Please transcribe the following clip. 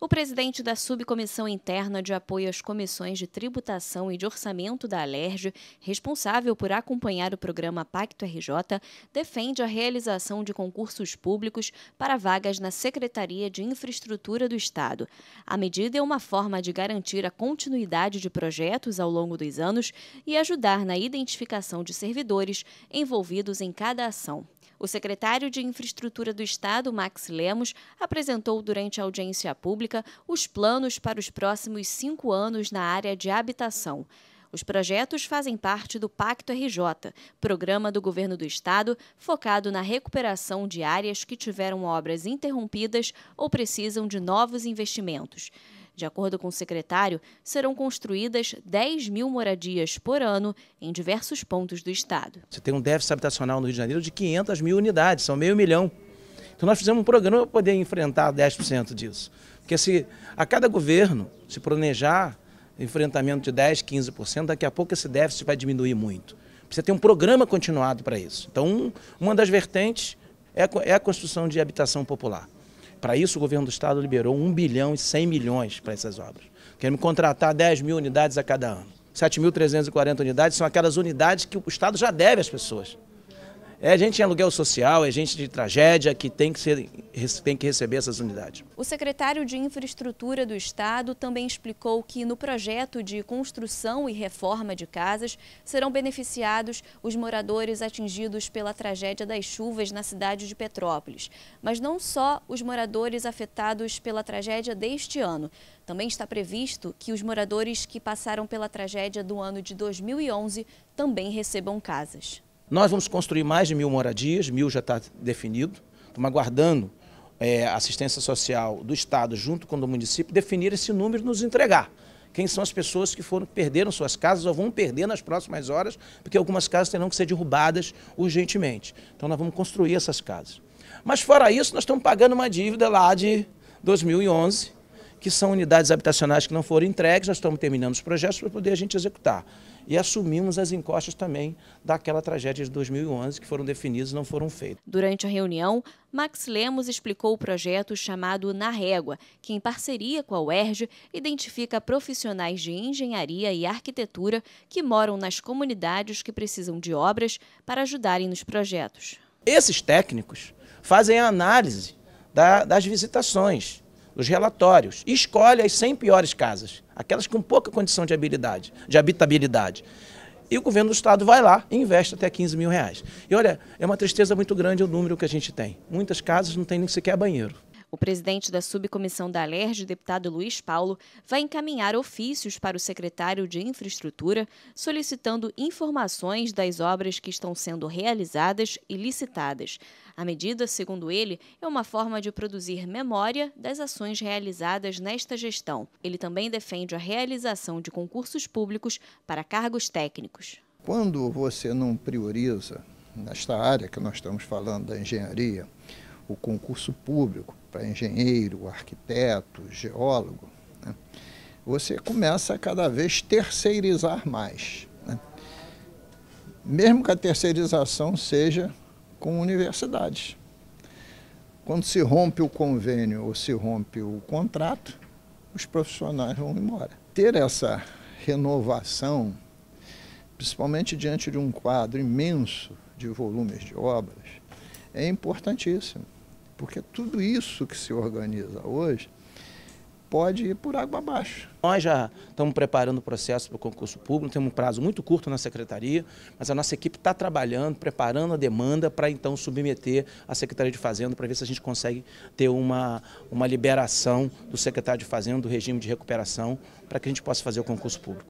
O presidente da Subcomissão Interna de Apoio às Comissões de Tributação e de Orçamento da Alerj, responsável por acompanhar o programa Pacto RJ, defende a realização de concursos públicos para vagas na Secretaria de Infraestrutura do Estado. A medida é uma forma de garantir a continuidade de projetos ao longo dos anos e ajudar na identificação de servidores envolvidos em cada ação. O secretário de Infraestrutura do Estado, Max Lemos, apresentou durante a audiência pública os planos para os próximos cinco anos na área de habitação. Os projetos fazem parte do Pacto RJ, programa do governo do estado focado na recuperação de áreas que tiveram obras interrompidas ou precisam de novos investimentos. De acordo com o secretário, serão construídas 10 mil moradias por ano em diversos pontos do estado. Você tem um déficit habitacional no Rio de Janeiro de 500 mil unidades, são meio milhão. Então nós fizemos um programa para poder enfrentar 10% disso. Porque se a cada governo se planejar enfrentamento de 10, 15%, daqui a pouco esse déficit vai diminuir muito. Precisa ter um programa continuado para isso. Então, uma das vertentes é, é a construção de habitação popular. Para isso, o governo do estado liberou 1 bilhão e 100 milhões para essas obras. Queremos contratar 10 mil unidades a cada ano. 7.340 unidades são aquelas unidades que o Estado já deve às pessoas. É gente em aluguel social, é gente de tragédia que tem que, ser, tem que receber essas unidades. O secretário de Infraestrutura do Estado também explicou que no projeto de construção e reforma de casas serão beneficiados os moradores atingidos pela tragédia das chuvas na cidade de Petrópolis. Mas não só os moradores afetados pela tragédia deste ano. Também está previsto que os moradores que passaram pela tragédia do ano de 2011 também recebam casas. Nós vamos construir mais de mil moradias, mil já está definido. Estamos aguardando é, assistência social do Estado junto com o município definir esse número e nos entregar. Quem são as pessoas que foram perderam suas casas ou vão perder nas próximas horas, porque algumas casas terão que ser derrubadas urgentemente. Então nós vamos construir essas casas. Mas fora isso, nós estamos pagando uma dívida lá de 2011, que são unidades habitacionais que não foram entregues, nós estamos terminando os projetos para poder a gente executar. E assumimos as encostas também daquela tragédia de 2011, que foram definidas e não foram feitas. Durante a reunião, Max Lemos explicou o projeto chamado Na Régua, que em parceria com a UERJ identifica profissionais de engenharia e arquitetura que moram nas comunidades que precisam de obras para ajudarem nos projetos. Esses técnicos fazem a análise da, das visitações os relatórios, e escolhe as 100 piores casas, aquelas com pouca condição de, habilidade, de habitabilidade. E o governo do estado vai lá e investe até 15 mil reais. E olha, é uma tristeza muito grande o número que a gente tem. Muitas casas não tem nem sequer banheiro. O presidente da subcomissão da ALERJ, deputado Luiz Paulo, vai encaminhar ofícios para o secretário de Infraestrutura solicitando informações das obras que estão sendo realizadas e licitadas. A medida, segundo ele, é uma forma de produzir memória das ações realizadas nesta gestão. Ele também defende a realização de concursos públicos para cargos técnicos. Quando você não prioriza nesta área que nós estamos falando da engenharia, o concurso público para engenheiro, arquiteto, geólogo, né? você começa a cada vez terceirizar mais. Né? Mesmo que a terceirização seja com universidades. Quando se rompe o convênio ou se rompe o contrato, os profissionais vão embora. Ter essa renovação, principalmente diante de um quadro imenso de volumes de obras, é importantíssimo porque tudo isso que se organiza hoje pode ir por água abaixo. Nós já estamos preparando o processo para o concurso público, temos um prazo muito curto na secretaria, mas a nossa equipe está trabalhando, preparando a demanda para então submeter à Secretaria de Fazenda para ver se a gente consegue ter uma, uma liberação do secretário de Fazenda, do regime de recuperação, para que a gente possa fazer o concurso público.